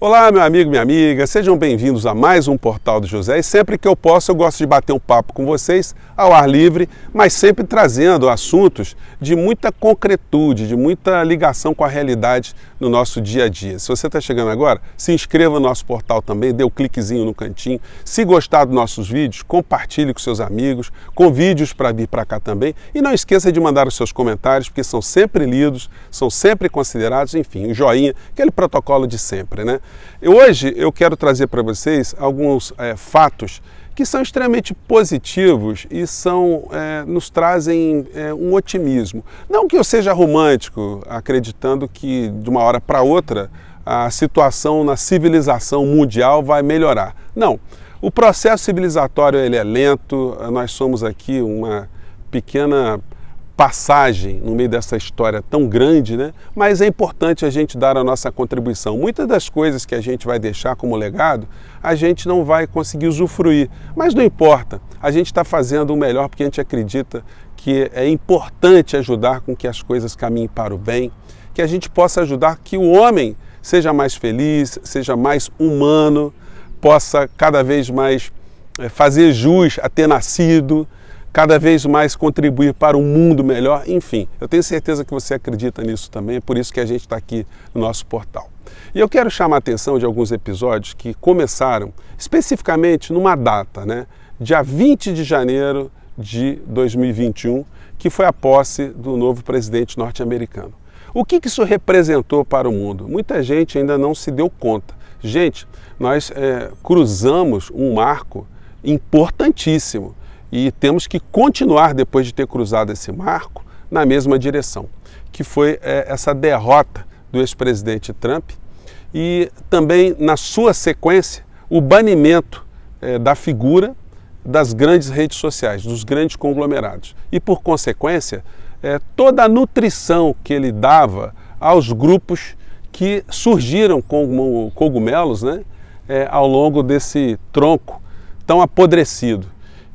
Olá, meu amigo, minha amiga, sejam bem-vindos a mais um Portal do José. E sempre que eu posso, eu gosto de bater um papo com vocês ao ar livre, mas sempre trazendo assuntos de muita concretude, de muita ligação com a realidade no nosso dia a dia. Se você está chegando agora, se inscreva no nosso portal também, dê o um cliquezinho no cantinho. Se gostar dos nossos vídeos, compartilhe com seus amigos, convide-os para vir para cá também. E não esqueça de mandar os seus comentários, porque são sempre lidos, são sempre considerados, enfim, um joinha, aquele protocolo de sempre, né? Hoje eu quero trazer para vocês alguns é, fatos que são extremamente positivos e são, é, nos trazem é, um otimismo. Não que eu seja romântico, acreditando que de uma hora para outra a situação na civilização mundial vai melhorar. Não. O processo civilizatório ele é lento, nós somos aqui uma pequena passagem no meio dessa história tão grande, né? mas é importante a gente dar a nossa contribuição. Muitas das coisas que a gente vai deixar como legado, a gente não vai conseguir usufruir, mas não importa, a gente está fazendo o melhor porque a gente acredita que é importante ajudar com que as coisas caminhem para o bem, que a gente possa ajudar que o homem seja mais feliz, seja mais humano, possa cada vez mais eh, fazer jus a ter nascido, cada vez mais contribuir para um mundo melhor, enfim. Eu tenho certeza que você acredita nisso também, é por isso que a gente está aqui no nosso portal. E eu quero chamar a atenção de alguns episódios que começaram especificamente numa data, né? Dia 20 de janeiro de 2021, que foi a posse do novo presidente norte-americano. O que, isso representou para o mundo? Muita gente ainda não se deu conta. Gente, nós é, cruzamos um marco importantíssimo e temos que continuar, depois de ter cruzado esse marco, na mesma direção, que foi é, essa derrota do ex-presidente Trump e também, na sua sequência, o banimento é, da figura das grandes redes sociais, dos grandes conglomerados. E, por consequência, é, toda a nutrição que ele dava aos grupos que surgiram como cogumelos né, é, ao longo desse tronco tão apodrecido.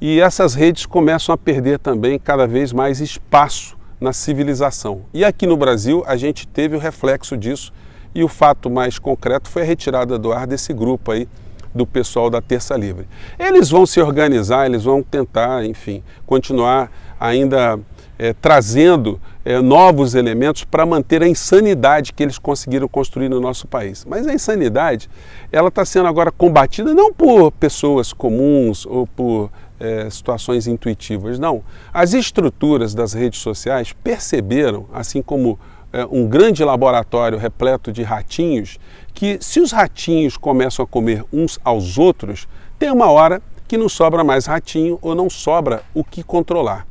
E essas redes começam a perder também cada vez mais espaço na civilização. E aqui no Brasil a gente teve o reflexo disso e o fato mais concreto foi a retirada do ar desse grupo aí do pessoal da Terça Livre. Eles vão se organizar, eles vão tentar, enfim, continuar ainda é, trazendo é, novos elementos para manter a insanidade que eles conseguiram construir no nosso país. Mas a insanidade, ela está sendo agora combatida não por pessoas comuns ou por é, situações intuitivas, não. As estruturas das redes sociais perceberam, assim como é, um grande laboratório repleto de ratinhos, que se os ratinhos começam a comer uns aos outros, tem uma hora que não sobra mais ratinho ou não sobra o que controlar.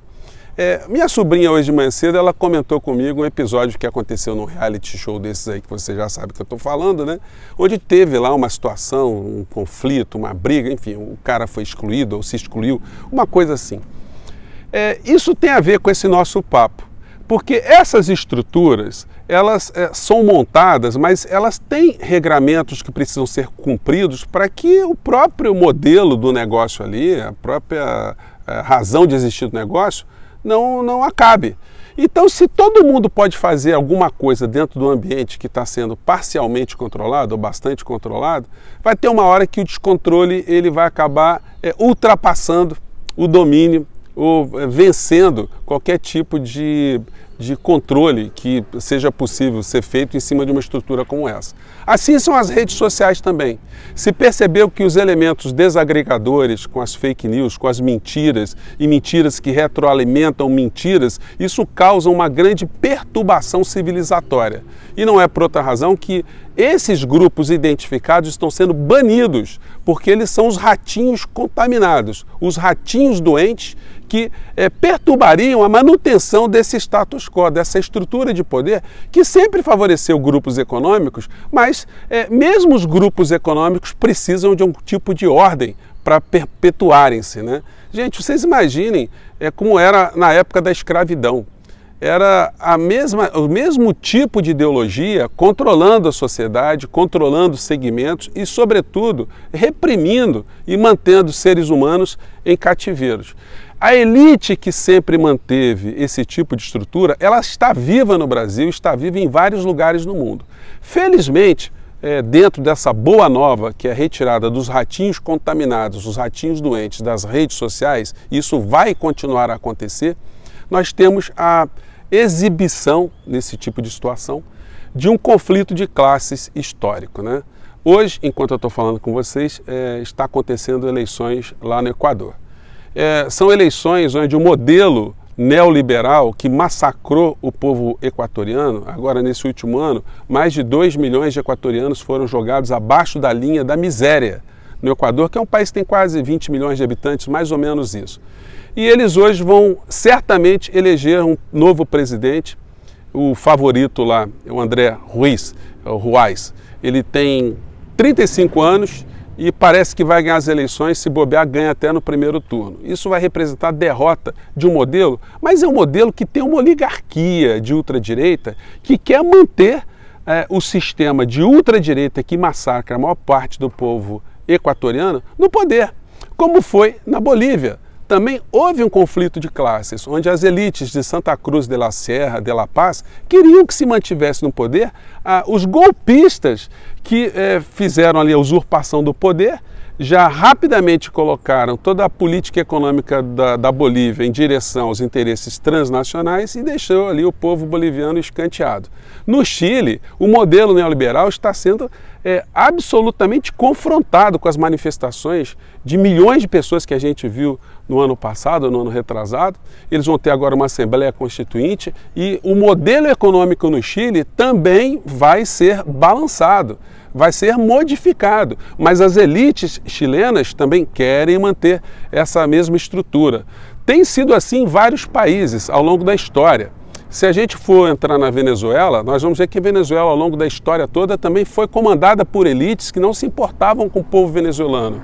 É, minha sobrinha hoje de manhã cedo, ela comentou comigo um episódio que aconteceu num reality show desses aí que você já sabe que eu estou falando, né? Onde teve lá uma situação, um conflito, uma briga, enfim, o cara foi excluído ou se excluiu, uma coisa assim. É, isso tem a ver com esse nosso papo, porque essas estruturas elas é, são montadas, mas elas têm regramentos que precisam ser cumpridos para que o próprio modelo do negócio ali, a própria a é, razão de existir do negócio não, não acabe. Então, se todo mundo pode fazer alguma coisa dentro do ambiente que está sendo parcialmente controlado ou bastante controlado, vai ter uma hora que o descontrole ele vai acabar é, ultrapassando o domínio ou é, vencendo qualquer tipo de de controle que seja possível ser feito em cima de uma estrutura como essa. Assim são as redes sociais também. Se percebeu que os elementos desagregadores, com as fake news, com as mentiras e mentiras que retroalimentam mentiras, isso causa uma grande perturbação civilizatória. E não é por outra razão que esses grupos identificados estão sendo banidos, porque eles são os ratinhos contaminados, os ratinhos doentes que é, perturbariam a manutenção desse status status quo, dessa estrutura de poder que sempre favoreceu grupos econômicos, mas é, mesmo os grupos econômicos precisam de um tipo de ordem para perpetuarem-se. Né? Gente, vocês imaginem é, como era na época da escravidão. Era a mesma, o mesmo tipo de ideologia controlando a sociedade, controlando segmentos e, sobretudo, reprimindo e mantendo seres humanos em cativeiros. A elite que sempre manteve esse tipo de estrutura, ela está viva no Brasil, está viva em vários lugares no mundo. Felizmente, é, dentro dessa boa nova, que é a retirada dos ratinhos contaminados, os ratinhos doentes das redes sociais, isso vai continuar a acontecer, nós temos a exibição, nesse tipo de situação, de um conflito de classes histórico. Né? Hoje, enquanto eu estou falando com vocês, é, está acontecendo eleições lá no Equador. É, são eleições onde o modelo neoliberal que massacrou o povo equatoriano, agora nesse último ano, mais de 2 milhões de equatorianos foram jogados abaixo da linha da miséria no Equador, que é um país que tem quase 20 milhões de habitantes, mais ou menos isso. E eles hoje vão certamente eleger um novo presidente, o favorito lá, é o André Ruiz, é o Ruiz. Ele tem 35 anos, e parece que vai ganhar as eleições, se bobear, ganha até no primeiro turno. Isso vai representar a derrota de um modelo, mas é um modelo que tem uma oligarquia de ultradireita que quer manter é, o sistema de ultradireita que massacra a maior parte do povo equatoriano no poder, como foi na Bolívia também houve um conflito de classes, onde as elites de Santa Cruz de la Serra, de La Paz, queriam que se mantivesse no poder ah, os golpistas que eh, fizeram ali a usurpação do poder já rapidamente colocaram toda a política econômica da, da, Bolívia em direção aos interesses transnacionais e deixou ali o povo boliviano escanteado. No Chile, o modelo neoliberal está sendo é, absolutamente confrontado com as manifestações de milhões de pessoas que a gente viu no ano passado, no ano retrasado. Eles vão ter agora uma Assembleia Constituinte e o modelo econômico no Chile também vai ser balançado vai ser modificado. Mas as elites chilenas também querem manter essa mesma estrutura. Tem sido assim em vários países ao longo da história. Se a gente for entrar na Venezuela, nós vamos ver que a Venezuela, ao longo da história toda, também foi comandada por elites que não se importavam com o povo venezuelano.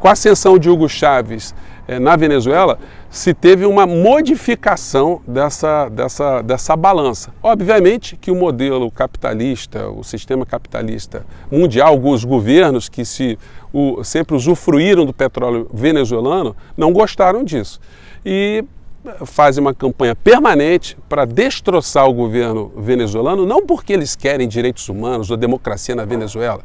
Com a ascensão de Hugo Chávez é, na Venezuela, se teve uma modificação dessa, dessa, dessa balança. Obviamente que o modelo capitalista, o sistema capitalista mundial, alguns governos que se, o, sempre usufruíram do petróleo venezuelano, não gostaram disso. E eh, fazem uma campanha permanente para destroçar o governo venezuelano, não porque eles querem direitos humanos ou democracia na Venezuela.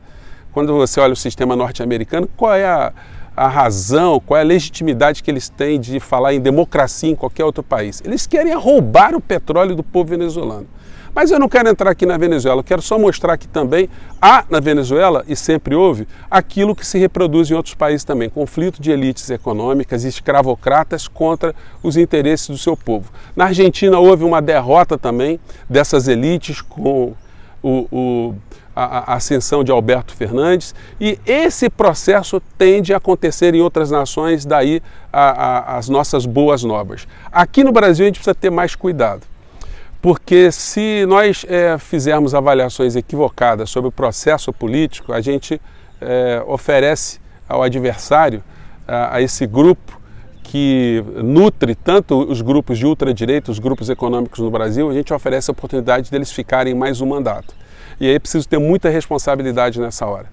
Quando você olha o sistema norte-americano, qual é a a razão, qual é a legitimidade que eles têm de falar em democracia em qualquer outro país. Eles querem roubar o petróleo do povo venezuelano. Mas eu não quero entrar aqui na Venezuela, eu quero só mostrar que também há na Venezuela, e sempre houve, aquilo que se reproduz em outros países também: conflito de elites econômicas escravocratas contra os interesses do seu povo. Na Argentina houve uma derrota também dessas elites com o, o a, a ascensão de Alberto Fernandes, e esse processo tende a acontecer em outras nações, daí a, as nossas boas novas. Aqui no Brasil a gente precisa ter mais cuidado porque se nós é, fizermos avaliações equivocadas sobre o processo político, a gente é, oferece ao adversário, a, a, esse grupo que nutre tanto os grupos de ultradireita, os grupos econômicos no Brasil, a gente oferece a oportunidade deles ficarem mais um mandato. E aí é preciso ter muita responsabilidade nessa hora.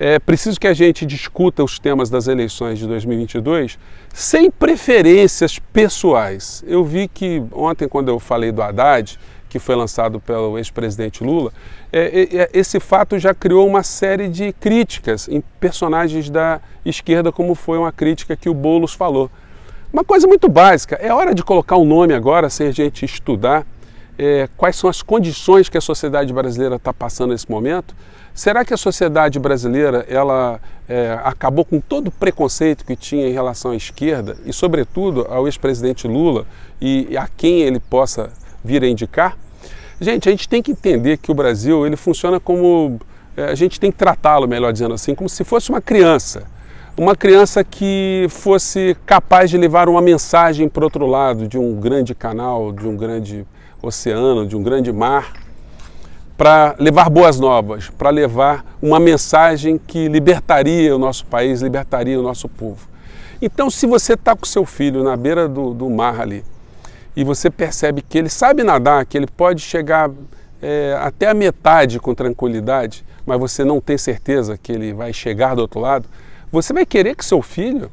É preciso que a gente discuta os temas das eleições de 2022 sem preferências pessoais. Eu vi que ontem, quando eu falei do Haddad, que foi lançado pelo ex-presidente Lula, é, é, é esse fato já criou uma série de críticas em personagens da esquerda, como foi uma crítica que o Bolos falou. Uma coisa muito básica, é hora de colocar um nome agora sem a gente estudar é, quais são as condições que a sociedade brasileira está passando nesse momento, será que a sociedade brasileira ela é, acabou com todo o preconceito que tinha em relação à esquerda e, sobretudo, ao ex-presidente Lula e a quem ele possa vir a indicar? Gente, a gente tem que entender que o Brasil ele funciona como é, a gente tem que tratá-lo, melhor dizendo assim, como se fosse uma criança uma criança que fosse capaz de levar uma mensagem para outro lado de um grande canal, de um grande oceano, de um grande mar, para levar boas novas, para levar uma mensagem que libertaria o nosso país, libertaria o nosso povo. Então, se você está com seu filho na beira do, do, mar ali e você percebe que ele sabe nadar, que ele pode chegar é, até a metade com tranquilidade, mas você não tem certeza que ele vai chegar do outro lado, você vai querer que seu filho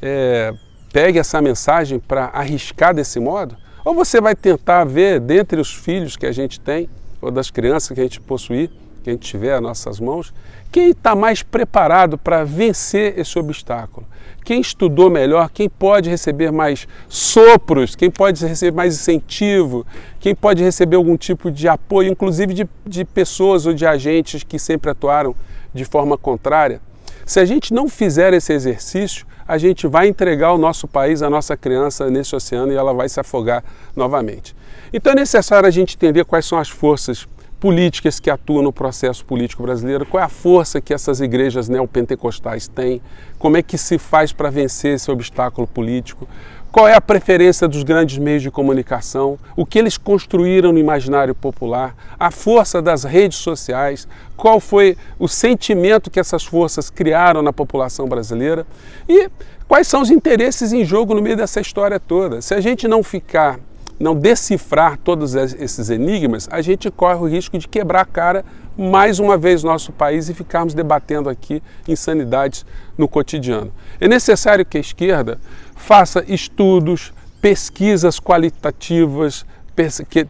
é, pegue essa mensagem para arriscar desse modo? Ou você vai tentar ver, dentre os filhos que a gente tem, ou das crianças que a gente possuir, que a gente tiver às nossas mãos, quem está mais preparado para vencer esse obstáculo? Quem estudou melhor? Quem pode receber mais sopros? Quem pode receber mais incentivo? Quem pode receber algum tipo de apoio, inclusive de, de pessoas ou de agentes que sempre atuaram de forma contrária? Se a gente não fizer esse exercício, a gente vai entregar o nosso país, a nossa criança nesse oceano e ela vai se afogar novamente. Então é necessário a gente entender quais são as forças políticas que atuam no processo político brasileiro, qual é a força que essas igrejas neopentecostais têm, como é que se faz para vencer esse obstáculo político, qual é a preferência dos grandes meios de comunicação, o que eles construíram no imaginário popular, a força das redes sociais, qual foi o sentimento que essas forças criaram na população brasileira e quais são os interesses em jogo no meio dessa história toda. Se a gente não ficar não decifrar todos esses enigmas, a gente corre o risco de quebrar a cara mais uma vez nosso país e ficarmos debatendo aqui insanidades no cotidiano. É necessário que a esquerda faça estudos, pesquisas qualitativas,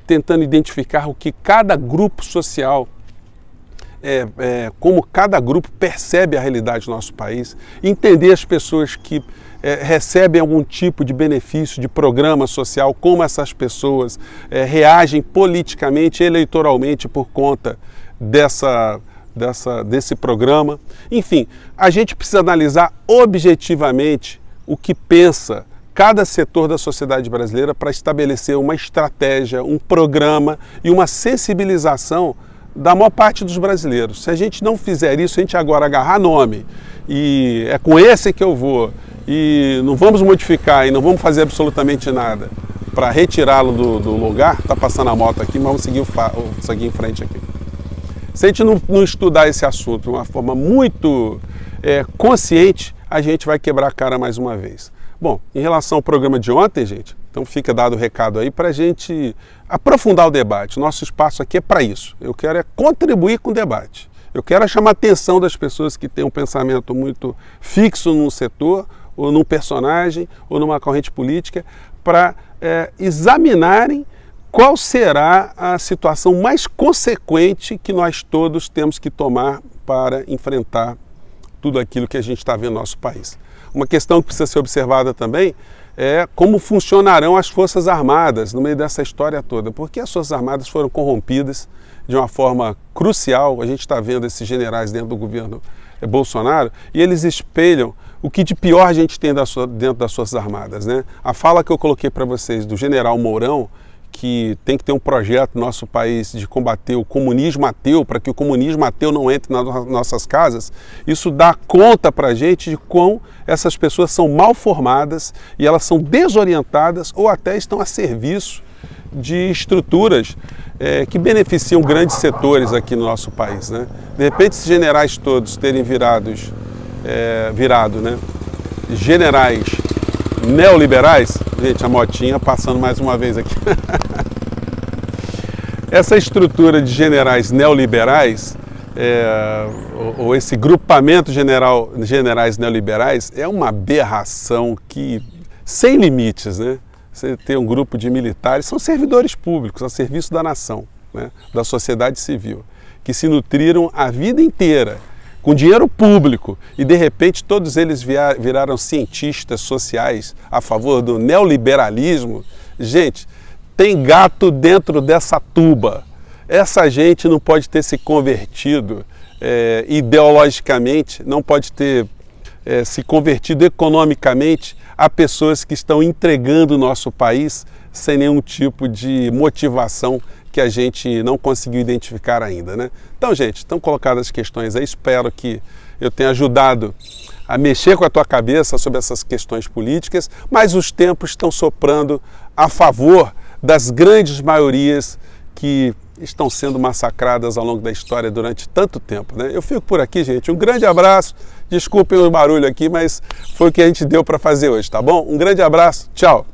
tentando identificar o que cada grupo social é, é, como cada grupo percebe a realidade do nosso país, entender as pessoas que é, recebem algum tipo de benefício, de programa social, como essas pessoas é, reagem politicamente, eleitoralmente por conta dessa, dessa, desse programa. Enfim, a gente precisa analisar objetivamente o que pensa cada setor da sociedade brasileira para estabelecer uma estratégia, um programa e uma sensibilização da maior parte dos brasileiros. Se a gente não fizer isso, a gente agora agarrar nome e é com esse que eu vou e não vamos modificar e não vamos fazer absolutamente nada para retirá-lo do, do, lugar, está passando a moto aqui, mas vamos seguir, o seguir em frente aqui. Se a gente não, não estudar esse assunto de uma forma muito é, consciente, a gente vai quebrar a cara mais uma vez. Bom, em relação ao programa de ontem, gente, então fica dado o recado aí para a gente aprofundar o debate. Nosso espaço aqui é para isso. Eu quero é contribuir com o debate. Eu quero é chamar a atenção das pessoas que têm um pensamento muito fixo num setor, ou num personagem, ou numa corrente política, para é, examinarem qual será a situação mais consequente que nós todos temos que tomar para enfrentar tudo aquilo que a gente está vendo no nosso país. Uma questão que precisa ser observada também é, como funcionarão as Forças Armadas no meio dessa história toda. Porque as Forças Armadas foram corrompidas de uma forma crucial. A gente está vendo esses generais dentro do governo é, Bolsonaro e eles espelham o que de pior a gente tem dentro das Forças Armadas. Né? A fala que eu coloquei para vocês do general Mourão que tem que ter um projeto no nosso país de combater o comunismo ateu, para que o comunismo ateu não entre nas nossas casas, isso dá conta para a gente de quão essas pessoas são mal formadas e elas são desorientadas ou até estão a serviço de estruturas é, que beneficiam grandes setores aqui no nosso país. Né? De repente, esses generais todos terem virados, é, eh, virado né? generais neoliberais, Gente, a motinha passando mais uma vez aqui. Essa estrutura de generais neoliberais, é, ou, ou, esse grupamento general, generais neoliberais, é uma aberração que sem limites, né? Você tem um grupo de militares, são servidores públicos, a serviço da nação, né? da sociedade civil, que se nutriram a vida inteira com dinheiro público e de repente todos eles viraram cientistas sociais a favor do neoliberalismo. Gente, tem gato dentro dessa tuba. Essa gente não pode ter se convertido é, ideologicamente, não pode ter é, se convertido economicamente a pessoas que estão entregando o nosso país sem nenhum tipo de motivação que a gente não conseguiu identificar ainda. Né? Então, gente, estão colocadas as questões aí. Espero que eu tenha ajudado a mexer com a tua cabeça sobre essas questões políticas, mas os tempos estão soprando a favor das grandes maiorias que estão sendo massacradas ao longo da história durante tanto tempo. Né? Eu fico por aqui, gente. Um grande abraço. Desculpem o barulho aqui, mas foi o que a gente deu para fazer hoje, tá bom? Um grande abraço. Tchau.